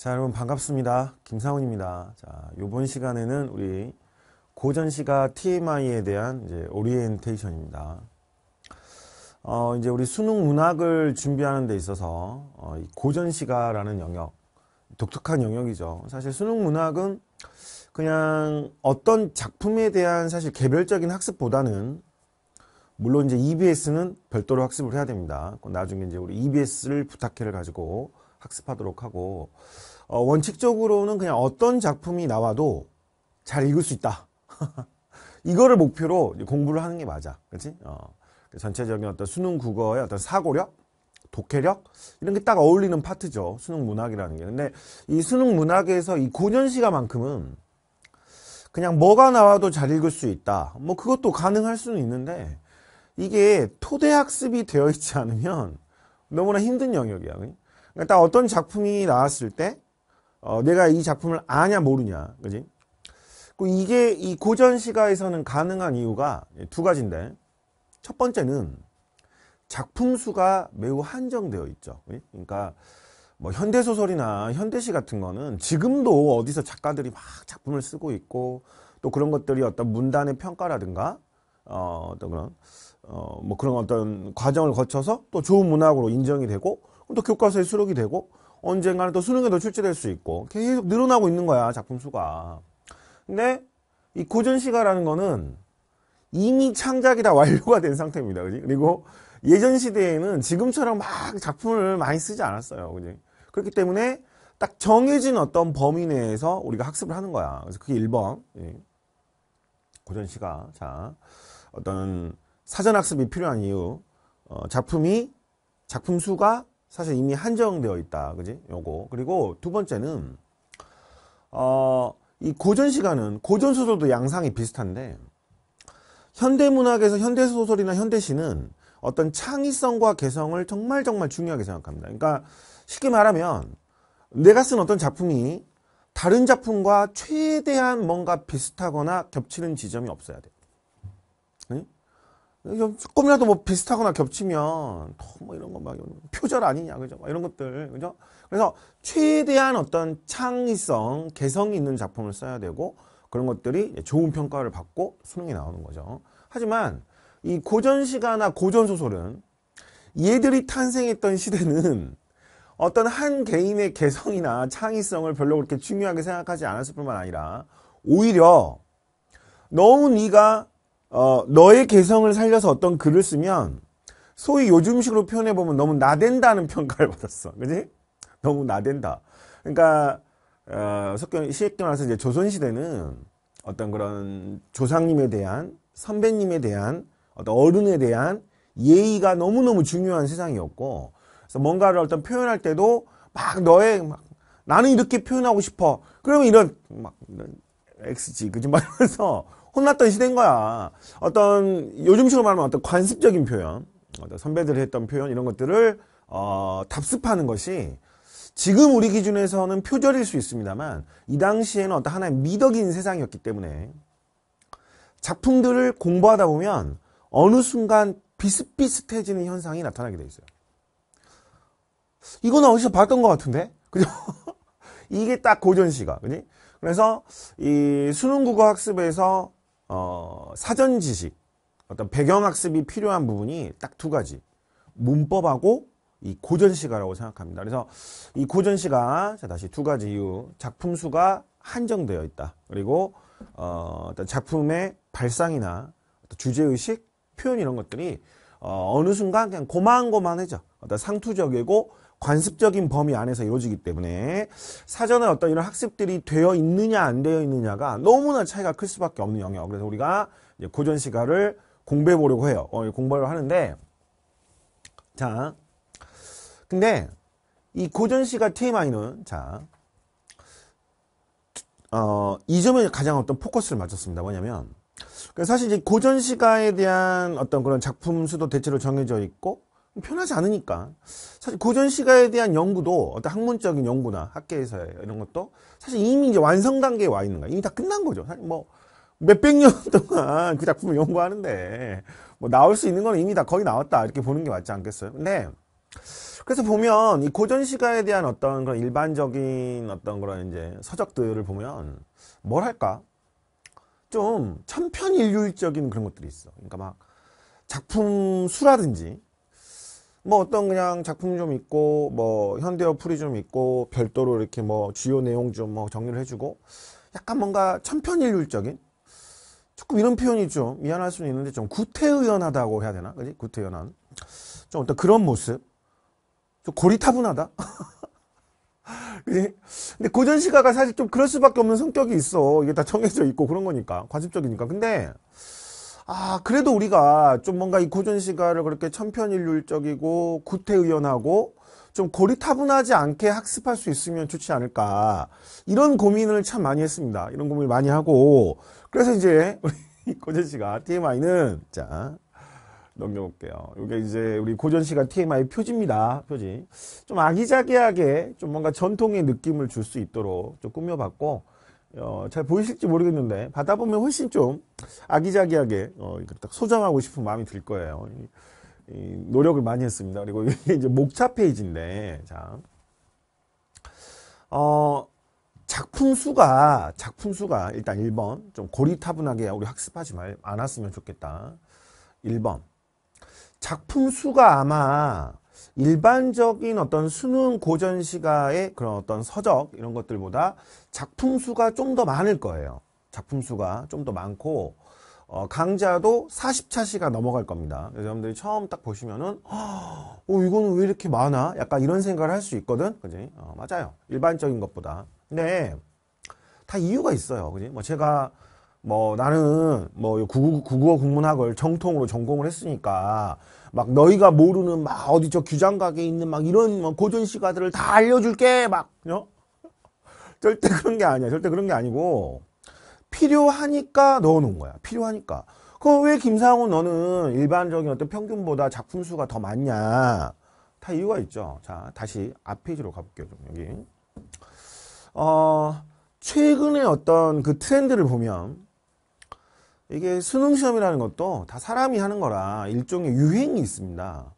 자, 여러분 반갑습니다. 김상훈입니다. 자, 요번 시간에는 우리 고전 시가 TMI에 대한 이제 오리엔테이션입니다. 어, 이제 우리 수능 문학을 준비하는 데 있어서 어, 고전 시가라는 영역, 독특한 영역이죠. 사실 수능 문학은 그냥 어떤 작품에 대한 사실 개별적인 학습보다는 물론 이제 EBS는 별도로 학습을 해야 됩니다. 나중에 이제 우리 EBS를 부탁해를 가지고 학습하도록 하고 어, 원칙적으로는 그냥 어떤 작품이 나와도 잘 읽을 수 있다. 이거를 목표로 공부를 하는 게 맞아. 그치? 어, 그 전체적인 어떤 수능 국어의 어떤 사고력? 독해력? 이런 게 딱 어울리는 파트죠. 수능 문학이라는 게. 근데 이 수능 문학에서 이 고전시가만큼은 그냥 뭐가 나와도 잘 읽을 수 있다. 뭐 그것도 가능할 수는 있는데 이게 토대학습이 되어 있지 않으면 너무나 힘든 영역이야. 그러니까 딱 어떤 작품이 나왔을 때 어, 내가 이 작품을 아냐 모르냐, 그지? 그 이게 이 고전 시가에서는 가능한 이유가 두 가지인데 첫 번째는 작품 수가 매우 한정되어 있죠. 예? 그러니까 뭐 현대 소설이나 현대시 같은 거는 지금도 어디서 작가들이 막 작품을 쓰고 있고 또 그런 것들이 어떤 문단의 평가라든가 어또 그런 어뭐 그런 어떤 과정을 거쳐서 또 좋은 문학으로 인정이 되고 또 교과서에 수록이 되고 언젠가는 또 수능에도 출제될 수 있고 계속 늘어나고 있는 거야 작품 수가 근데 이 고전시가라는 거는 이미 창작이 다 완료가 된 상태입니다 그지 그리고 예전 시대에는 지금처럼 막 작품을 많이 쓰지 않았어요 그지 그렇기 때문에 딱 정해진 어떤 범위 내에서 우리가 학습을 하는 거야 그래서 그게 1번 예. 고전시가 자 어떤 사전학습이 필요한 이유 어, 작품이 작품 수가 사실 이미 한정되어 있다. 그지? 요거. 그리고 두 번째는, 어, 이 고전 시간은, 고전 소설도 양상이 비슷한데, 현대문학에서 현대소설이나 현대시는 어떤 창의성과 개성을 정말 정말 중요하게 생각합니다. 그러니까 쉽게 말하면 내가 쓴 어떤 작품이 다른 작품과 최대한 뭔가 비슷하거나 겹치는 지점이 없어야 돼요. 조금이라도 뭐 비슷하거나 겹치면 뭐 이런 거 막 표절 아니냐 그죠 막 이런 것들 그죠 그래서 최대한 어떤 창의성 개성이 있는 작품을 써야 되고 그런 것들이 좋은 평가를 받고 수능이 나오는 거죠 하지만 이 고전시가나 고전소설은 얘들이 탄생했던 시대는 어떤 한 개인의 개성이나 창의성을 별로 그렇게 중요하게 생각하지 않았을 뿐만 아니라 오히려 너무 네가 어, 너의 개성을 살려서 어떤 글을 쓰면 소위 요즘식으로 표현해 보면 너무 나댄다는 평가를 받았어. 그지? 너무 나댄다. 그러니까 어, 석경 시댁교 나서 이제 조선 시대는 어떤 그런 조상님에 대한 선배님에 대한 어떤 어른에 대한 예의가 너무너무 중요한 세상이었고 그래서 뭔가를 어떤 표현할 때도 막 너의 막 나는 이렇게 표현하고 싶어. 그러면 이런 막 이런 x 지 그지 말면서 혼났던 시대인 거야. 어떤 요즘식으로 말하면 어떤 관습적인 표현, 어떤 선배들이 했던 표현 이런 것들을 어, 답습하는 것이 지금 우리 기준에서는 표절일 수 있습니다만 이 당시에는 어떤 하나의 미덕인 세상이었기 때문에 작품들을 공부하다 보면 어느 순간 비슷비슷해지는 현상이 나타나게 돼 있어요. 이거는 어디서 봤던 것 같은데? 그죠? 이게 딱 고전 시가. 그지? 그래서 이 수능 국어 학습에서 어, 사전 지식, 어떤 배경 학습이 필요한 부분이 딱 두 가지. 문법하고 이 고전시가라고 생각합니다. 그래서 이 고전시가 자, 다시 두 가지 이유. 작품 수가 한정되어 있다. 그리고 어, 어떤 작품의 발상이나 어떤 주제의식, 표현 이런 것들이 어, 어느 순간 그냥 고만고만해져. 어떤 상투적이고 관습적인 범위 안에서 이루어지기 때문에 사전에 어떤 이런 학습들이 되어 있느냐 안 되어 있느냐가 너무나 차이가 클 수밖에 없는 영역. 그래서 우리가 고전 시가를 공부해 보려고 해요. 어, 공부를 하는데 자, 근데 이 고전 시가 TMI는 자, 어, 이 점에 가장 어떤 포커스를 맞췄습니다. 뭐냐면 그러니까 사실 이제 고전 시가에 대한 어떤 그런 작품 수도 대체로 정해져 있고 편하지 않으니까 사실 고전 시가에 대한 연구도 어떤 학문적인 연구나 학계에서 이런 것도 사실 이미 이제 완성 단계에 와 있는 거야 이미 다 끝난 거죠 사실 뭐 몇백 년 동안 그 작품을 연구하는데 뭐 나올 수 있는 건 이미 다 거의 나왔다 이렇게 보는 게 맞지 않겠어요 근데 그래서 보면 이 고전 시가에 대한 어떤 그런 일반적인 어떤 그런 이제 서적들을 보면 뭐랄까 좀 천편일률적인 그런 것들이 있어 그러니까 막 작품 수라든지 뭐 어떤 그냥 작품 이좀 있고 뭐 현대어 풀이 좀 있고 별도로 이렇게 뭐 주요 내용 좀 뭐 정리를 해주고 약간 뭔가 천편일률적인 조금 이런 표현이 좀 미안할 수는 있는데 좀 구태의연하다고 해야 되나 그지 구태의연한 좀 어떤 그런 모습 좀 고리타분하다 그지 근데 고전 시가가 사실 좀 그럴 수밖에 없는 성격이 있어 이게 다 정해져 있고 그런 거니까 관습적이니까 근데 아 그래도 우리가 좀 뭔가 이 고전 시가를 그렇게 천편일률적이고 구태의연하고 좀 고리타분하지 않게 학습할 수 있으면 좋지 않을까 이런 고민을 참 많이 했습니다. 이런 고민을 많이 하고 그래서 이제 우리 고전 시가 TMI는 자 넘겨볼게요. 이게 이제 우리 고전 시가 TMI 표지입니다. 표지 좀 아기자기하게 좀 뭔가 전통의 느낌을 줄 수 있도록 좀 꾸며봤고 어, 잘 보이실지 모르겠는데 받아 보면 훨씬 좀 아기자기하게 어, 딱 소장하고 싶은 마음이 들 거예요. 이, 이 노력을 많이 했습니다. 그리고 이제 목차 페이지인데 자, 어, 작품 수가 작품 수가 일단 1번 좀 고리타분하게 우리 학습하지 말 않았으면 좋겠다. 1번 작품 수가 아마 일반적인 어떤 수능 고전 시가의 그런 어떤 서적 이런 것들보다 작품 수가 좀 더 많을 거예요. 작품 수가 좀 더 많고 어, 강좌도 40차 시가 넘어갈 겁니다. 여러분들이 처음 딱 보시면은 어, 이거는 왜 이렇게 많아? 약간 이런 생각을 할 수 있거든. 그지? 어, 맞아요. 일반적인 것보다. 근데 다 이유가 있어요. 그지? 뭐 제가 뭐 나는 뭐 국어, 국어 국문학을 정통으로 전공을 했으니까 막 너희가 모르는 막 어디 저 규장각에 있는 막 이런 뭐 고전 시가들을 다 알려줄게 막 어? 절대 그런 게 아니야 절대 그런 게 아니고 필요하니까 넣어놓은 거야 필요하니까 그 왜김상훈 너는 일반적인 어떤 평균보다 작품 수가 더 많냐 다 이유가 있죠 자 다시 앞페이지로 가볼게요 좀 여기 어 최근에 어떤 그 트렌드를 보면 이게 수능 시험이라는 것도 다 사람이 하는 거라 일종의 유행이 있습니다.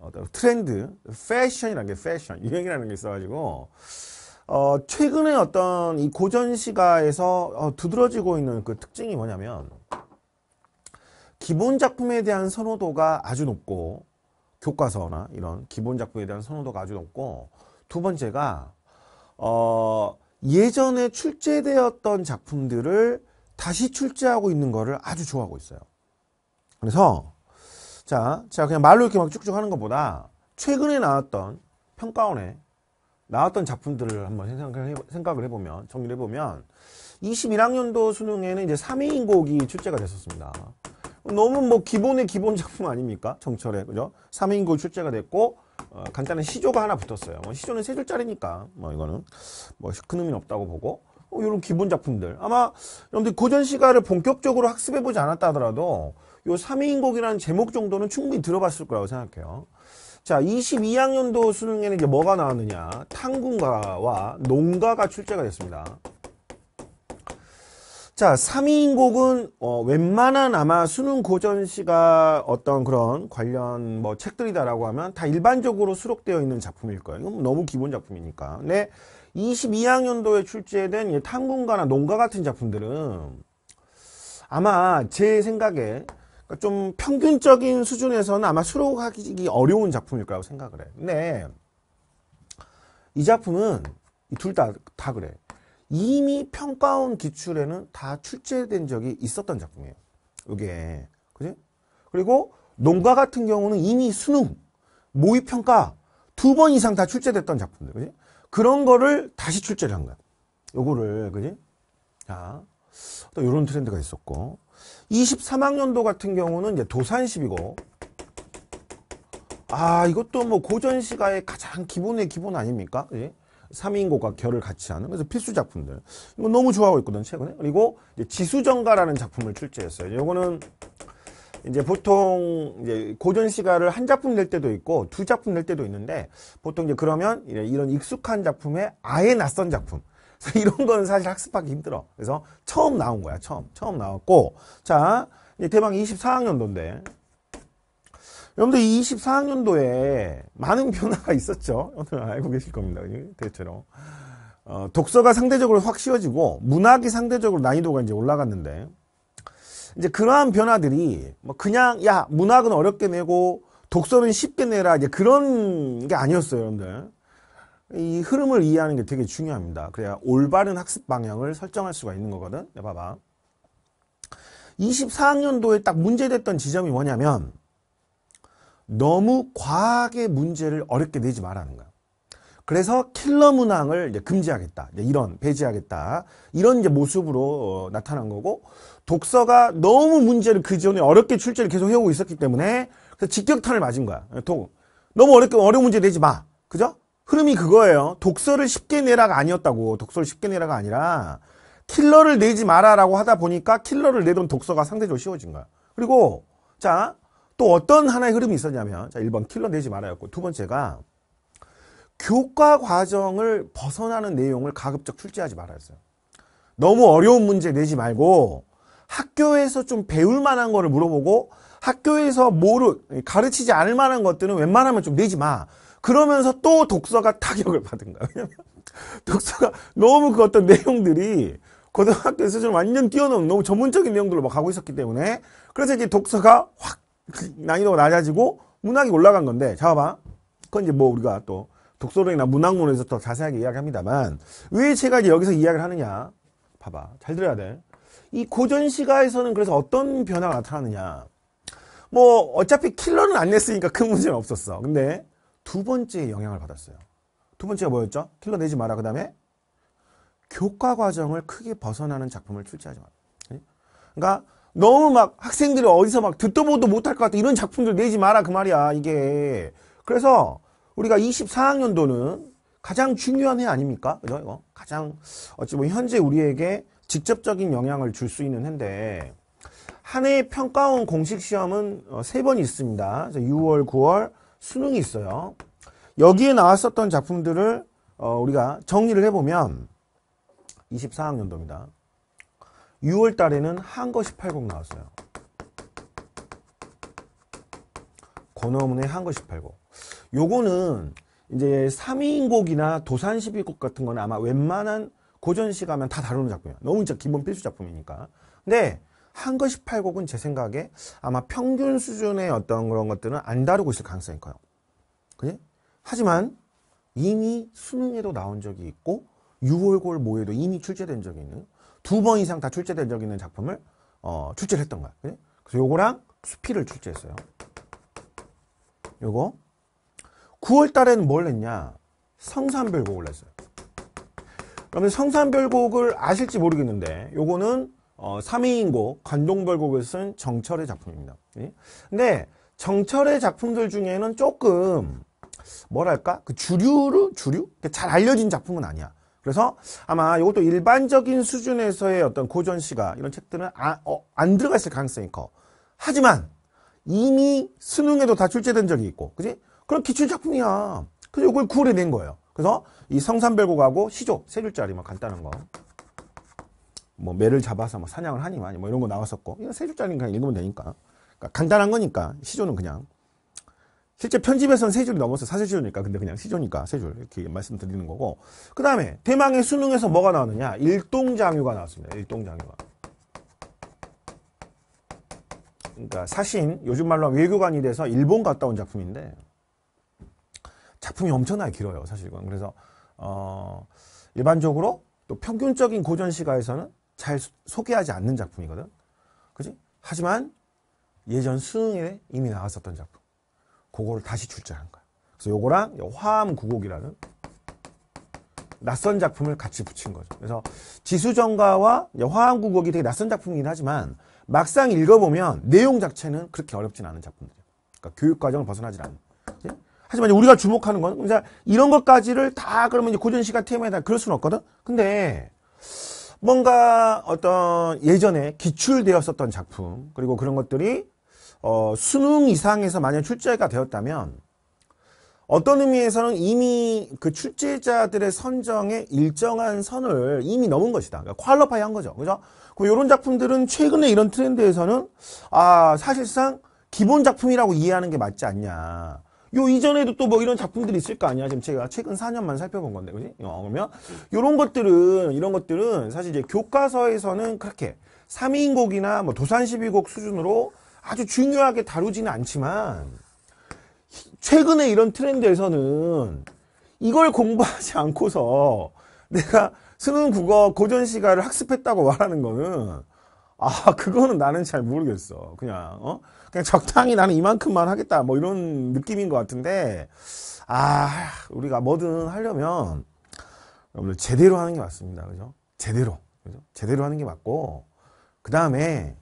어떤 트렌드, 패션이라는 게 패션, 유행이라는 게 있어가지고 어, 최근에 어떤 이 고전시가에서 어, 두드러지고 있는 그 특징이 뭐냐면 기본 작품에 대한 선호도가 아주 높고 교과서나 이런 기본 작품에 대한 선호도가 아주 높고 두 번째가 어, 예전에 출제되었던 작품들을 다시 출제하고 있는 거를 아주 좋아하고 있어요. 그래서 자, 제가 그냥 말로 이렇게 막 쭉쭉 하는 것보다 최근에 나왔던 평가원에 나왔던 작품들을 한번 생각을, 해보면 정리를 해보면 21학년도 수능에는 이제 3위인 곡이 출제가 됐었습니다. 너무 뭐 기본의 기본 작품 아닙니까? 정철의 그죠? 3인 곡이 출제가 됐고 어, 간단한 시조가 하나 붙었어요. 뭐 시조는 세 줄짜리니까 뭐 이거는 뭐 큰 의미는 없다고 보고 어, 이런 기본 작품들 아마 여러분들 고전 시가를 본격적으로 학습해 보지 않았다 하더라도 요삼인곡이라는 제목 정도는 충분히 들어봤을 거라고 생각해요 자 22학년도 수능에는 이제 뭐가 나왔느냐 탕군가와 농가가 출제가 됐습니다 자삼인곡은 어, 웬만한 아마 수능 고전시가 어떤 그런 관련 뭐 책들이다라고 하면 다 일반적으로 수록되어 있는 작품일 거예요 이건 너무 기본 작품이니까 근데 22학년도에 출제된 탐군가나 농가 같은 작품들은 아마 제 생각에 그러니까 좀 평균적인 수준에서는 아마 수록하기 어려운 작품일 거라고 생각을 해. 근데 이 작품은 둘 다 다 그래. 이미 평가원 기출에는 다 출제된 적이 있었던 작품이에요. 이게 그지? 그리고 농가 같은 경우는 이미 수능, 모의평가 두 번 이상 다 출제됐던 작품들. 그지? 그런 거를 다시 출제를 한 거야. 요거를, 그지? 자, 또 요런 트렌드가 있었고. 23학년도 같은 경우는 이제 도산십이고. 아, 이것도 뭐 고전시가의 가장 기본의 기본 아닙니까? 그지? 3인고가 결을 같이 하는 그래서 필수 작품들 이거 너무 좋아하고 있거든 최근에 그리고 이제 지수정가라는 작품을 출제했어요 요거는 이제 보통 이제 고전 시가를 한 작품 낼 때도 있고 두 작품 낼 때도 있는데 보통 이제 그러면 이런 익숙한 작품에 아예 낯선 작품 이런 거는 사실 학습하기 힘들어. 그래서 처음 나온 거야. 처음. 처음 나왔고. 자, 이제 대방 24학년도인데. 여러분들 24학년도에 많은 변화가 있었죠. 여러분 알고 계실 겁니다. 대체로. 어, 독서가 상대적으로 확 쉬워지고 문학이 상대적으로 난이도가 이제 올라갔는데 이제 그러한 변화들이 뭐 그냥 야 문학은 어렵게 내고 독서는 쉽게 내라 이제 그런 게 아니었어요, 여러분들. 이 흐름을 이해하는 게 되게 중요합니다. 그래야 올바른 학습 방향을 설정할 수가 있는 거거든. 야, 봐봐. 24학년도에 딱 문제됐던 지점이 뭐냐면 너무 과하게 문제를 어렵게 내지 말라는 거야. 그래서 킬러 문항을 이제 금지하겠다. 이런 배제하겠다. 이런 이제 모습으로 어, 나타난 거고 독서가 너무 문제를 그 전에 어렵게 출제를 계속 해오고 있었기 때문에 그래서 직격탄을 맞은 거야. 너무 어렵게 어려운 문제 내지 마. 그죠? 흐름이 그거예요. 독서를 쉽게 내라가 아니었다고. 독서를 쉽게 내라가 아니라 킬러를 내지 마라라고 하다 보니까 킬러를 내던 독서가 상대적으로 쉬워진 거야. 그리고 자, 또 어떤 하나의 흐름이 있었냐면 자, 1번 킬러 내지 말아였고 두 번째가 교과 과정을 벗어나는 내용을 가급적 출제하지 말아였어요. 너무 어려운 문제 내지 말고 학교에서 좀 배울 만한 거를 물어보고 학교에서 모르 가르치지 않을 만한 것들은 웬만하면 좀 내지 마. 그러면서 또 독서가 타격을 받은 거야. 왜 독서가 너무 그 어떤 내용들이 고등학교에서 좀 완전 뛰어넘는 너무 전문적인 내용들로 막 가고 있었기 때문에 그래서 이제 독서가 확 난이도가 낮아지고 문학이 올라간 건데 잡아봐. 그건 이제 뭐 우리가 또 독서론이나 문학론에서 더 자세하게 이야기합니다만 왜 제가 이제 여기서 이야기를 하느냐 봐봐 잘 들어야 돼. 이 고전 시가에서는 그래서 어떤 변화가 나타나느냐. 뭐 어차피 킬러는 안 냈으니까 큰 문제는 없었어. 근데 두 번째 영향을 받았어요. 두 번째가 뭐였죠? 킬러 내지 마라. 그 다음에 교과 과정을 크게 벗어나는 작품을 출제하지 마라. 그러니까 너무 막 학생들이 어디서 막 듣도 보도 못할 것 같아. 이런 작품들 내지 마라. 그 말이야. 이게. 그래서 우리가 24학년도는 가장 중요한 해 아닙니까? 그죠? 이거 가장 어찌 보면 현재 우리에게 직접적인 영향을 줄 수 있는 해인데 한 해의 평가원 공식 시험은 어, 세번 있습니다. 6월, 9월 수능이 있어요. 여기에 나왔었던 작품들을 어, 우리가 정리를 해보면 24학년도입니다. 6월 달에는 한거 1 8곡 나왔어요. 권어문의 한거 1 8곡 요거는 이제 3인곡이나 도산 12곡 같은 건 아마 웬만한 고전시 가면 다 다루는 작품이에요. 너무 진짜 기본 필수 작품이니까. 근데 한글 18곡은 제 생각에 아마 평균 수준의 어떤 그런 것들은 안 다루고 있을 가능성이 커요. 그지? 하지만 이미 수능에도 나온 적이 있고 6월골 모에도 이미 출제된 적이 있는 두 번 이상 다 출제된 적이 있는 작품을 어, 출제를 했던 거야. 그지? 그래서 요거랑 수필을 출제했어요. 요거 9월 달에는 뭘 했냐? 성산별곡을 했어요. 그러면 성산별곡을 아실지 모르겠는데 요거는 어, 3위인곡 관동별곡을 쓴 정철의 작품입니다. 예? 근데 정철의 작품들 중에는 조금 뭐랄까 그 주류로 주류 그러니까 잘 알려진 작품은 아니야. 그래서 아마 이것도 일반적인 수준에서의 어떤 고전 시가 이런 책들은 아, 어, 안 들어가 있을 가능성이 커. 하지만 이미 수능에도 다 출제된 적이 있고, 그지? 그럼 기출 작품이야. 그래서 이걸 구해낸 거예요. 그래서 이 성산별곡하고 시조 세 줄짜리만 간단한 거. 뭐 매를 잡아서 뭐 사냥을 하니만 뭐 이런 거 나왔었고 이거세 줄짜리는 그냥 읽으면 되니까 그러니까 간단한 거니까 시조는 그냥 실제 편집에서는 세 줄이 넘어서 사세시조니까 근데 그냥 시조니까 세 줄 이렇게 말씀드리는 거고 그 다음에 대망의 수능에서 뭐가 나왔느냐 일동장유가 나왔습니다 일동장유가 그러니까 사신 요즘 말로 외교관이 돼서 일본 갔다 온 작품인데 작품이 엄청나게 길어요, 사실은. 그래서 어, 일반적으로 또 평균적인 고전 시가에서는 잘 소, 개하지 않는 작품이거든. 그지? 하지만 예전 수능에 이미 나왔었던 작품. 그거를 다시 출제한 거야. 그래서 요거랑 화암 구곡이라는 낯선 작품을 같이 붙인 거죠. 그래서 지수정가와 화암 구곡이 되게 낯선 작품이긴 하지만 막상 읽어보면 내용 자체는 그렇게 어렵진 않은 작품들이에요. 그러니까 교육과정을 벗어나질 않는. 하지만 우리가 주목하는 건그러 이런 것까지를 다 그러면 이제 고전 시간 테마에다 그럴 수는 없거든. 근데 뭔가 어떤 예전에 기출되었었던 작품 그리고 그런 것들이 어, 수능 이상에서 만약 출제가 되었다면 어떤 의미에서는 이미 그 출제자들의 선정에 일정한 선을 이미 넘은 것이다. 그러니까 퀄러파이 한 거죠. 그죠? 이런 작품들은 최근에 이런 트렌드에서는 아, 사실상 기본 작품이라고 이해하는 게 맞지 않냐. 요 이전에도 또 뭐 이런 작품들이 있을 거 아니야. 지금 제가 최근 4년만 살펴본 건데, 그지? 어, 그러면 요런 것들은, 이런 것들은 사실 이제 교과서에서는 그렇게 3인곡이나 뭐 도산 12곡 수준으로 아주 중요하게 다루지는 않지만, 최근에 이런 트렌드에서는 이걸 공부하지 않고서 내가 쓰는 국어 고전 시가를 학습했다고 말하는 거는 아 그거는 나는 잘 모르겠어 그냥 어 그냥 적당히 나는 이만큼만 하겠다 뭐 이런 느낌인 것 같은데 아 우리가 뭐든 하려면 여러분들 제대로 하는 게 맞습니다 그죠 제대로 그죠? 제대로 하는 게 맞고 그 다음에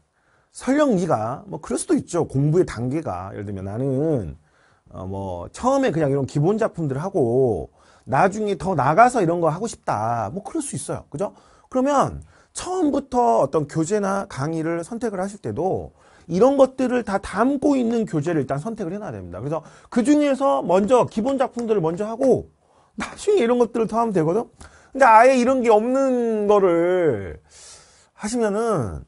설령 니가뭐 그럴 수도 있죠 공부의 단계가 예를 들면 나는 어 뭐 처음에 그냥 이런 기본 작품들 하고 나중에 더 나가서 이런 거 하고 싶다 뭐 그럴 수 있어요 그죠 그러면 처음부터 어떤 교재나 강의를 선택을 하실 때도 이런 것들을 다 담고 있는 교재를 일단 선택을 해놔야 됩니다. 그래서 그 중에서 먼저 기본 작품들을 먼저 하고 나중에 이런 것들을 더 하면 되거든. 근데 아예 이런 게 없는 거를 하시면은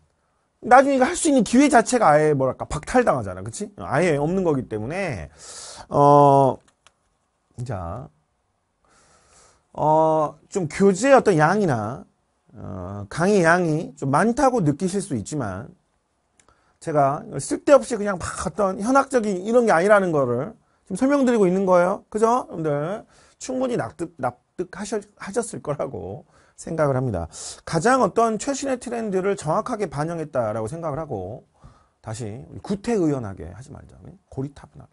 나중에 할 수 있는 기회 자체가 아예 뭐랄까 박탈당하잖아, 그치 아예 없는 거기 때문에 어 자. 어, 좀 교재의 어떤 양이나 어, 강의 양이 좀 많다고 느끼실 수 있지만 제가 쓸데없이 그냥 막 어떤 현학적인 이런 게 아니라는 거를 지금 설명드리고 있는 거예요. 그죠? 여러분들 충분히 납득, 납득하셨을 거라고 생각을 합니다. 가장 어떤 최신의 트렌드를 정확하게 반영했다라고 생각을 하고 다시 구태의연하게 하지 말자. 고리타분하게.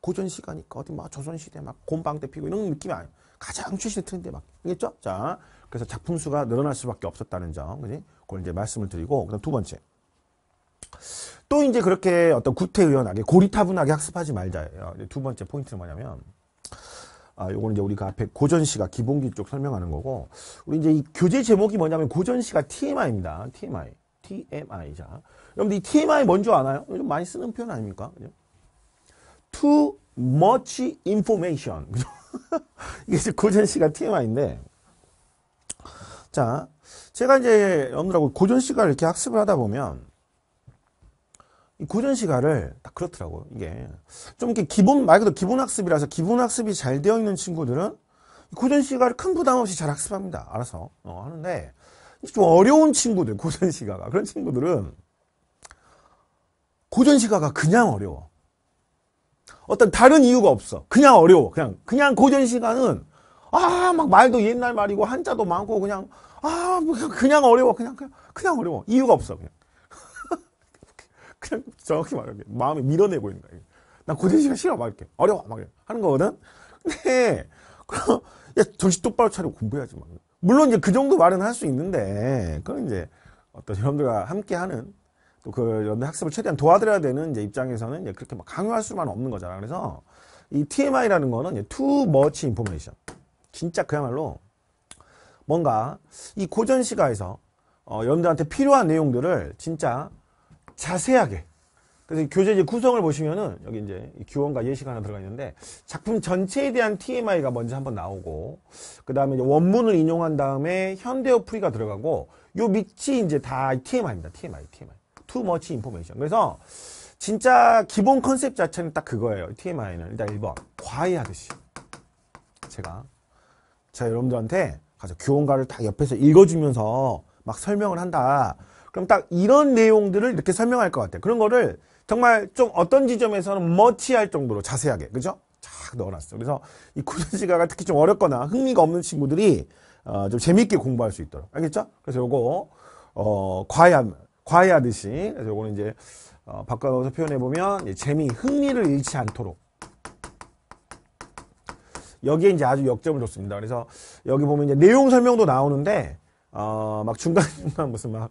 고전시간이니까 어디 막 조선시대 막 곰방대 피고 이런 느낌이 아니에요. 가장 최신의 트렌드에 막. 맞겠죠? 자, 그래서 작품 수가 늘어날 수밖에 없었다는 점, 그지? 그걸 이제 말씀을 드리고, 그다음 두 번째. 또 이제 그렇게 어떤 구태의연하게 고리타분하게 학습하지 말자예요. 어, 두 번째 포인트는 뭐냐면, 아, 요거는 이제 우리가 앞에 고전시가 기본기 쪽 설명하는 거고, 우리 이제 이 교재 제목이 뭐냐면 고전시가 TMI입니다. TMI. TMI. 자. 여러분들 이 TMI 뭔지 아나요? 요즘 많이 쓰는 표현 아닙니까? 그죠? Too much information. 그죠? 이게 이제 고전시가 TMI인데, 자, 제가 이제 여러분들하고 고전 시가를 이렇게 학습을 하다 보면 이 고전 시가를 딱 그렇더라고요. 이게 좀 이렇게 기본 말 그대로 기본 학습이라서 기본 학습이 잘 되어 있는 친구들은 고전 시가를 큰 부담 없이 잘 학습합니다. 알아서 어, 하는데 좀 어려운 친구들 고전 시가가 그런 친구들은 고전 시가가 그냥 어려워. 어떤 다른 이유가 없어. 그냥 어려워. 그냥 그냥 고전 시가는 아, 막 말도 옛날 말이고 한자도 많고 그냥 아, 뭐 그냥 어려워. 그냥 그냥 그냥 어려워. 이유가 없어. 그냥. 그냥 정확히 말하면마음이 밀어내고 있는 거야. 난 고대시가 싫어. 막 이렇게. 어려워. 막 이렇게. 하는 거거든. 근데 그럼 야, 정신 똑바로 차리고 공부해야지 막. 물론 이제 그 정도 말은 할 수 있는데 그건 이제 어떤 여러분들과 함께 하는 또그 여러분들 학습을 최대한 도와드려야 되는 이제 입장에서는 이제 그렇게 막 강요할 수만 없는 거잖아. 그래서 이 TMI라는 거는 이제 too much information. 진짜 그야말로 뭔가 이 고전 시가에서 어, 여러분들한테 필요한 내용들을 진짜 자세하게 그래서 교재제 구성을 보시면은 여기 이제 규원과 예시가 하나 들어가 있는데 작품 전체에 대한 TMI가 먼저 한번 나오고 그 다음에 원문을 인용한 다음에 현대어 풀이가 들어가고 요 밑이 이제 다 TMI입니다. TMI, TMI. Too much information. 그래서 진짜 기본 컨셉 자체는 딱 그거예요. TMI는 일단 1번 과외하듯이 제가 제가 여러분들한테 가서 교원가를딱 옆에서 읽어주면서 막 설명을 한다. 그럼 딱 이런 내용들을 이렇게 설명할 것 같아요. 그런 거를 정말 좀 어떤 지점에서는 머치할 정도로 자세하게, 그죠? 쫙 넣어놨어. 그래서 이 코전시가가 특히 좀 어렵거나 흥미가 없는 친구들이 어, 좀 재밌게 공부할 수 있도록. 알겠죠? 그래서 요거, 어, 과외한, 과외하듯이. 그래서 요거는 이제, 어, 바꿔서 표현해보면 재미, 흥미를 잃지 않도록. 여기에 이제 아주 역점을 줬습니다. 그래서 여기 보면 이제 내용 설명도 나오는데 어막 중간중간 무슨 막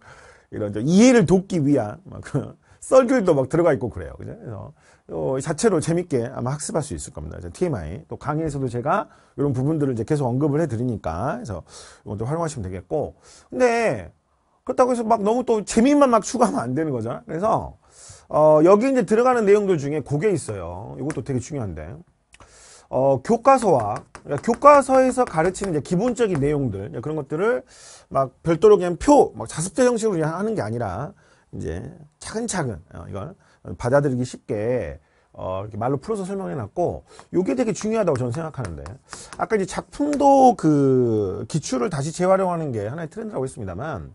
이런 이해를 돕기 위한 막그 썰글도 막 들어가 있고 그래요. 그죠? 그래서 어, 자체로 재밌게 아마 학습할 수 있을 겁니다. 이제 TMI. 또 강의에서도 제가 이런 부분들을 이제 계속 언급을 해드리니까. 그래서 이것도 활용하시면 되겠고. 근데 그렇다고 해서 막 너무 또 재미만 막 추가하면 안 되는 거잖아. 그래서, 어, 여기 이제 들어가는 내용들 중에 고게 있어요. 이것도 되게 중요한데. 어, 교과서와 그러니까 교과서에서 가르치는 이제 기본적인 내용들 그런 것들을 막 별도로 그냥 표, 막 자습제 형식으로 그냥 하는 게 아니라 이제 차근차근 어, 이걸 받아들이기 쉽게 어, 이렇게 말로 풀어서 설명해 놨고 이게 되게 중요하다고 저는 생각하는데 아까 이제 작품도 그 기출을 다시 재활용하는 게 하나의 트렌드라고 했습니다만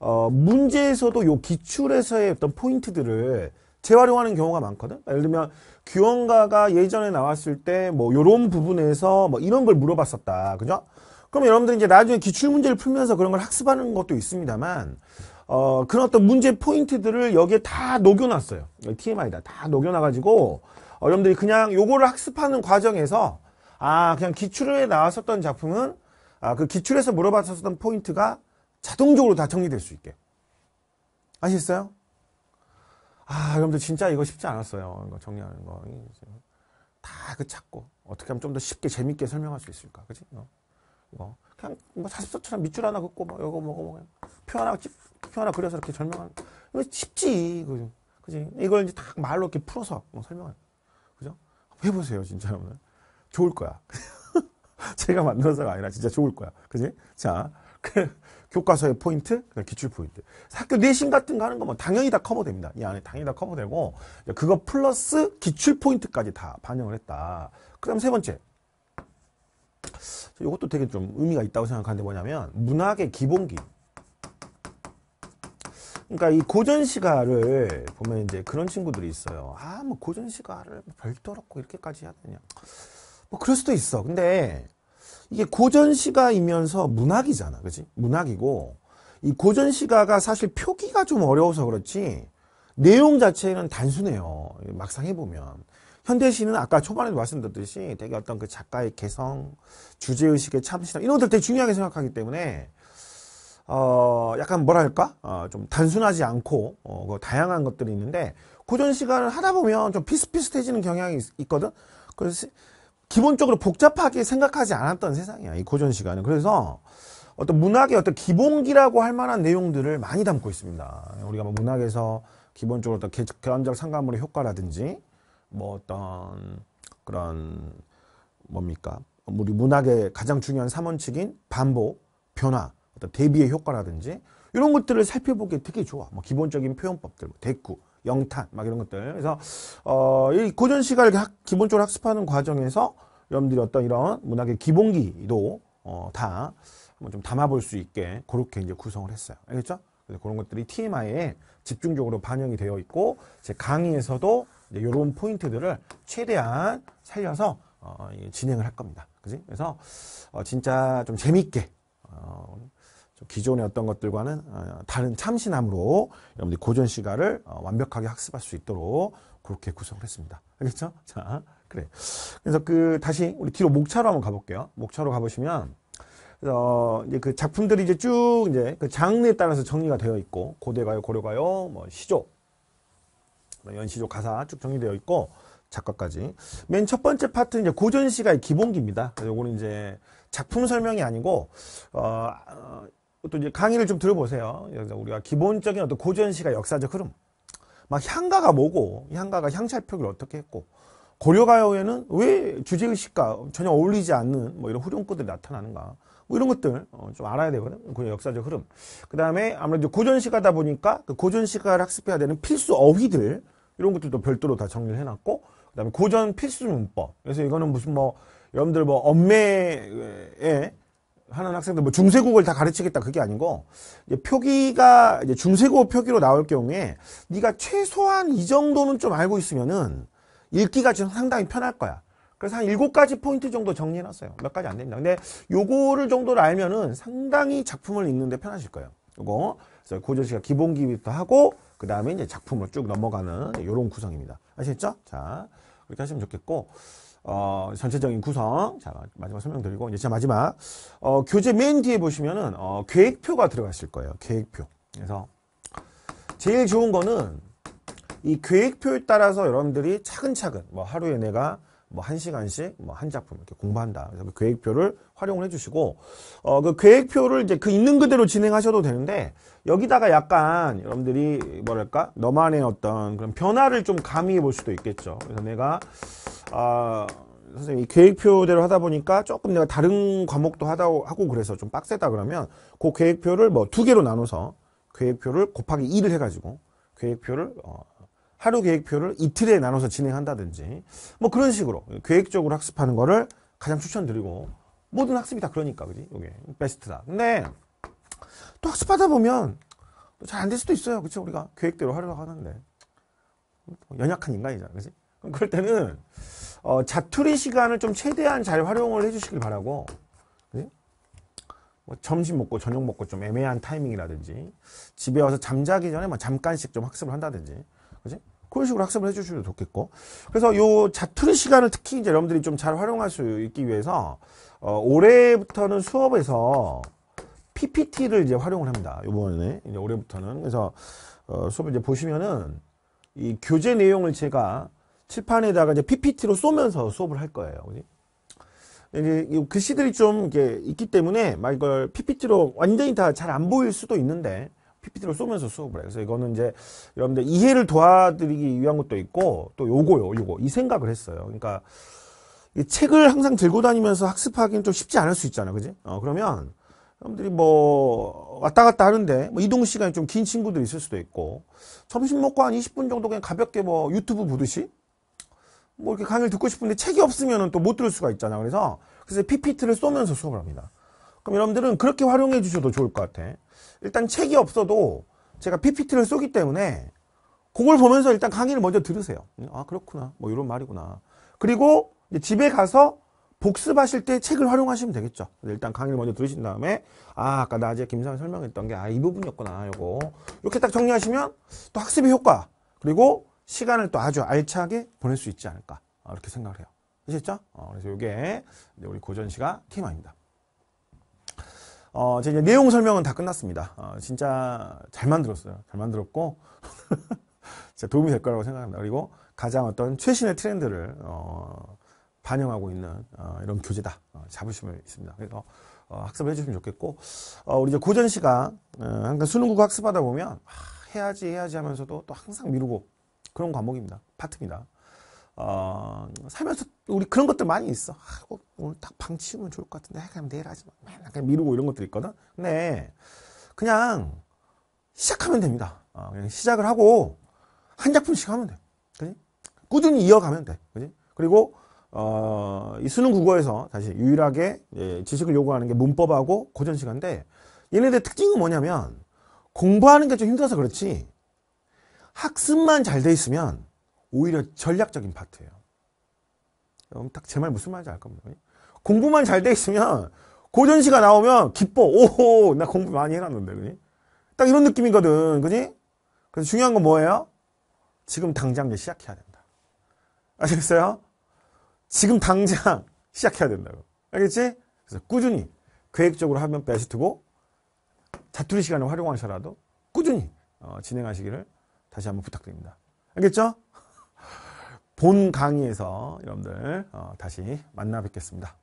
어, 문제에서도 요 기출에서의 어떤 포인트들을 재활용하는 경우가 많거든. 예를 들면 규원가가 예전에 나왔을 때 뭐 이런 부분에서 뭐 이런 걸 물어봤었다. 그죠? 그럼 여러분들이 이제 나중에 기출 문제를 풀면서 그런 걸 학습하는 것도 있습니다만 어, 그런 어떤 문제 포인트들을 여기에 다 녹여놨어요. TMI다. 다 녹여놔가지고 어, 여러분들이 그냥 요거를 학습하는 과정에서 아 그냥 기출에 나왔었던 작품은 아, 그 기출에서 물어봤었던 포인트가 자동적으로 다 정리될 수 있게 아시겠어요? 아, 여러분들 진짜 이거 쉽지 않았어요. 이거 정리하는 거. 다 그 찾고 어떻게 하면 좀 더 쉽게 재밌게 설명할 수 있을까, 그지? 어. 뭐, 그냥 뭐 사십서처럼 밑줄 하나 긋고 뭐 이거 뭐고 뭐표 하나 찍, 표 하나 그려서 이렇게 설명하는 이거 쉽지, 그죠? 그지? 이걸 이제 딱 말로 이렇게 풀어서 뭐 설명하는 그죠? 해보세요, 진짜 여 오늘 좋을 거야. 제가 만들어서가 아니라 진짜 좋을 거야, 그지? 자, 그. 교과서의 포인트, 기출 포인트. 학교 내신 같은 거 하는 거면 뭐 당연히 다 커버됩니다. 이 안에 당연히 다 커버되고 그거 플러스 기출 포인트까지 다 반영을 했다. 그다음 세 번째. 이것도 되게 좀 의미가 있다고 생각하는데 뭐냐면 문학의 기본기. 그러니까 이 고전 시가를 보면 이제 그런 친구들이 있어요. 아, 뭐 고전 시가를 별도로 이렇게까지 해야 되냐. 뭐 그럴 수도 있어. 근데 이게 고전 시가이면서 문학이잖아. 그지 문학이고 이 고전 시가가 사실 표기가 좀 어려워서 그렇지 내용 자체는 단순해요. 막상 해보면. 현대시는 아까 초반에도 말씀드렸듯이 되게 어떤 그 작가의 개성, 주제의식의 참신함, 이런 것들 되게 중요하게 생각하기 때문에, 어, 약간 뭐랄까? 어, 좀 단순하지 않고, 어, 그 다양한 것들이 있는데, 고전 시가를 하다 보면 좀 비슷비슷해지는 경향이 있, 거든 그래서 기본적으로 복잡하게 생각하지 않았던 세상이야 이 고전 시간은 그래서 어떤 문학의 어떤 기본기라고 할 만한 내용들을 많이 담고 있습니다 우리가 뭐 문학에서 기본적으로 어떤 결함적 상관물의 효과라든지 뭐 어떤 그런 뭡니까 우리 문학의 가장 중요한 3원칙인 반복, 변화, 어떤 대비의 효과라든지 이런 것들을 살펴보기 되게 좋아 뭐 기본적인 표현법들, 뭐 대꾸 영탄 막 이런 것들 그래서 어, 이 고전 시가를 학, 기본적으로 학습하는 과정에서 여러분들이 어떤 이런 문학의 기본기도 어, 다 한번 좀 담아볼 수 있게 그렇게 이제 구성을 했어요 알겠죠? 그래서 그런 것들이 TMI에 집중적으로 반영이 되어 있고 제 강의에서도 이제 이런 포인트들을 최대한 살려서 어, 진행을 할 겁니다. 그지? 그래서 어, 진짜 좀 재밌게 어, 기존의 어떤 것들과는 어, 다른 참신함으로 여러분들이 고전 시가를 어, 완벽하게 학습할 수 있도록 그렇게 구성을 했습니다. 알겠죠? 자, 그래. 그래서 그 다시 우리 뒤로 목차로 한번 가볼게요. 목차로 가보시면 어 이제 그 작품들이 이제 쭉 이제 그 장르에 따라서 정리가 되어 있고 고대가요, 고려가요, 뭐 시조, 뭐 연시조, 가사 쭉 정리되어 있고 작가까지. 맨 첫 번째 파트는 이제 고전 시가의 기본기입니다. 요거는 이제 작품 설명이 아니고 어, 어또 이제 강의를 좀 들어보세요. 우리가 기본적인 어떤 고전 시가 역사적 흐름, 막 향가가 뭐고 향가가 향찰 표기를 어떻게 했고 고려가요에는 왜 주제의식과 전혀 어울리지 않는 뭐 이런 후렴구들이 나타나는가 뭐 이런 것들 어, 좀 알아야 되거든 고려 그 역사적 흐름 그 다음에 아무래도 고전시가다 보니까 그 고전시가를 학습해야 되는 필수 어휘들 이런 것들도 별도로 다 정리를 해놨고 그 다음에 고전 필수 문법 그래서 이거는 무슨 뭐 여러분들 뭐 엄매에 하는 학생들 뭐 중세국을 다 가르치겠다 그게 아니고 이제 표기가 이제 중세국 표기로 나올 경우에 네가 최소한 이 정도는 좀 알고 있으면은 읽기가 좀 상당히 편할 거야. 그래서 한 일곱 가지 포인트 정도 정리해놨어요. 몇 가지 안 됩니다. 근데 요거를 정도로 알면은 상당히 작품을 읽는데 편하실 거예요. 요거. 그래서 고전 씨가 기본기부터 하고, 그 다음에 이제 작품을 쭉 넘어가는 요런 구성입니다. 아시겠죠? 자, 그렇게 하시면 좋겠고. 어, 전체적인 구성. 자, 마지막 설명드리고, 이제 마지막. 어, 교재 맨 뒤에 보시면은, 어, 계획표가 들어갔을 거예요. 계획표. 그래서, 제일 좋은 거는, 이 계획표에 따라서 여러분들이 차근차근, 뭐, 하루에 내가 뭐한 시간씩 뭐 한 작품 이렇게 공부한다. 그래서 그 계획표를 활용을 해주시고 어 그 계획표를 이제 그 있는 그대로 진행하셔도 되는데 여기다가 약간 여러분들이 뭐랄까 너만의 어떤 그런 변화를 좀 가미해 볼 수도 있겠죠. 그래서 내가 아 선생님 이 계획표대로 하다 보니까 조금 내가 다른 과목도 하다 하고 그래서 좀 빡세다 그러면 그 계획표를 뭐 두 개로 나눠서 계획표를 곱하기 2를 해가지고 계획표를 어 하루 계획표를 이틀에 나눠서 진행한다든지 뭐 그런 식으로 계획적으로 학습하는 거를 가장 추천드리고 모든 학습이 다 그러니까 그지 이게 베스트다 근데 또 학습하다 보면 잘 안 될 수도 있어요 그쵸 우리가 계획대로 하려고 하는데 뭐 연약한 인간이잖아 그지 그럼 그럴 때는 어, 자투리 시간을 좀 최대한 잘 활용을 해주시길 바라고 그치? 뭐 점심 먹고 저녁 먹고 좀 애매한 타이밍이라든지 집에 와서 잠자기 전에 뭐 잠깐씩 좀 학습을 한다든지 그지? 그런 식으로 학습을 해주시면 좋겠고. 그래서 요 자투리 시간을 특히 이제 여러분들이 좀 잘 활용할 수 있기 위해서, 어, 올해부터는 수업에서 PPT를 이제 활용을 합니다. 요번에, 이제 올해부터는. 그래서, 어, 수업을 이제 보시면은, 이 교재 내용을 제가 칠판에다가 이제 PPT로 쏘면서 수업을 할 거예요. 그지? 이제 글씨들이 좀 이게 렇 있기 때문에 막 이걸 PPT로 완전히 다 잘 안 보일 수도 있는데 PPT를 쏘면서 수업을 해요. 그래서 이거는 이제 여러분들 이해를 도와드리기 위한 것도 있고 또 요거요, 요거 이 생각을 했어요. 그러니까 이 책을 항상 들고 다니면서 학습하기는 좀 쉽지 않을 수 있잖아, 요 그지? 어 그러면 여러분들이 뭐 왔다 갔다 하는데 뭐 이동 시간이 좀 긴 친구들 있을 수도 있고 점심 먹고 한 20분 정도 그냥 가볍게 뭐 유튜브 보듯이 뭐 이렇게 강의를 듣고 싶은데 책이 없으면 또 못 들을 수가 있잖아. 그래서 그래서 PPT를 쏘면서 수업을 합니다. 그럼 여러분들은 그렇게 활용해 주셔도 좋을 것 같아. 일단 책이 없어도 제가 PPT를 쓰기 때문에 그걸 보면서 일단 강의를 먼저 들으세요. 아 그렇구나 뭐 이런 말이구나. 그리고 집에 가서 복습하실 때 책을 활용하시면 되겠죠. 일단 강의를 먼저 들으신 다음에 아 아까 낮에 김상이 설명했던 게 아 이 부분이었구나 요거 이렇게 딱 정리하시면 또 학습의 효과 그리고 시간을 또 아주 알차게 보낼 수 있지 않을까 아, 이렇게 생각을 해요. 아시겠죠? 어, 그래서 이게 우리 고전 시가 테마입니다. 어, 제가 내용 설명은 다 끝났습니다. 어, 진짜 잘 만들었어요. 잘 만들었고 진짜 도움이 될 거라고 생각합니다. 그리고 가장 어떤 최신의 트렌드를 어, 반영하고 있는 어, 이런 교재다. 어, 자부심을 있습니다. 그래서 어, 학습을 해주시면 좋겠고 어, 우리 이제 고전 시가 항상 어, 수능국 학습하다 보면 아, 해야지 해야지 하면서도 또 항상 미루고 그런 과목입니다. 파트입니다. 어, 살면서 우리 그런 것들 많이 있어. 아, 오늘 딱 방 치우면 좋을 것 같은데 아, 그냥 내일 하지 마. 맨날 그냥 미루고 이런 것들 있거든. 근데 그냥 시작하면 됩니다. 어, 그냥 시작을 하고 한 작품씩 하면 돼. 그지? 꾸준히 이어가면 돼. 그지? 그리고 어, 이 수능 국어에서 다시 유일하게 예, 지식을 요구하는 게 문법하고 고전시간인데 얘네들 특징은 뭐냐면 공부하는 게 좀 힘들어서 그렇지 학습만 잘 돼 있으면 오히려 전략적인 파트예요. 여러분 어, 딱제 말 무슨 말인지 알 겁니다. 공부만 잘 돼 있으면 고전시가 나오면 기뻐. 오호, 나 공부 많이 해놨는데, 그니? 딱 이런 느낌이거든, 그지 그래서 중요한 건 뭐예요? 지금 당장 시작해야 된다. 아시겠어요? 지금 당장 시작해야 된다고. 알겠지? 그래서 꾸준히 계획적으로 하면 베스트고 자투리 시간을 활용하셔라도 꾸준히 어, 진행하시기를 다시 한번 부탁드립니다. 알겠죠? 본 강의에서 여러분들 어, 다시 만나 뵙겠습니다.